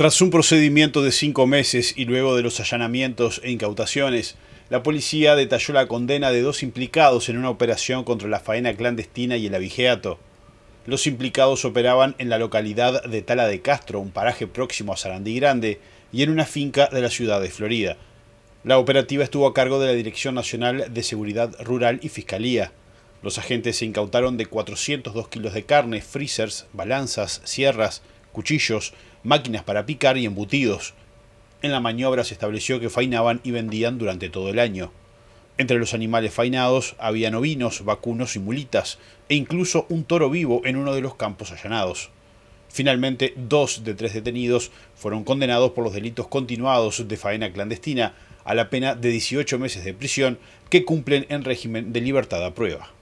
Tras un procedimiento de cinco meses y luego de los allanamientos e incautaciones, la policía detalló la condena de dos implicados en una operación contra la faena clandestina y el abigeato. Los implicados operaban en la localidad de Tala de Castro, un paraje próximo a Sarandí Grande, y en una finca de la ciudad de Florida. La operativa estuvo a cargo de la Dirección Nacional de Seguridad Rural y Fiscalía. Los agentes se incautaron de 402 kilos de carne, freezers, balanzas, sierras, cuchillos, máquinas para picar y embutidos. En la maniobra se estableció que fainaban y vendían durante todo el año. Entre los animales fainados había ovinos, vacunos y mulitas, e incluso un toro vivo en uno de los campos allanados. Finalmente, dos de tres detenidos fueron condenados por los delitos continuados de faena clandestina a la pena de 18 meses de prisión que cumplen en régimen de libertad a prueba.